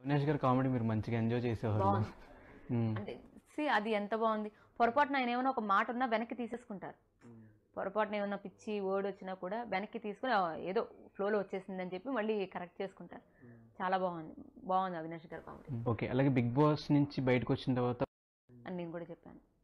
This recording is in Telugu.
అవినాష్ గారు కామెడీ మీరు మంచిగా ఎంజాయ్ చేసేవారు అంటే సి అది ఎంత బాగుంది పొరపాటున ఆయన ఏమైనా ఒక మాట ఉన్నా వెనక్కి తీసేసుకుంటారు పొరపాటున ఏమైనా పిచ్చి వర్డ్ వచ్చినా కూడా వెనక్కి తీసుకుని ఏదో ఫ్లోలో వచ్చేసింది అని చెప్పి మళ్ళీ కరెక్ట్ చేసుకుంటారు చాలా బాగుంది బాగుంది అవినాష్ గారు కామెడీ ఓకే అలాగే బిగ్ బాస్ నుంచి బయటకు వచ్చిన తర్వాత అని నేను కూడా చెప్పాను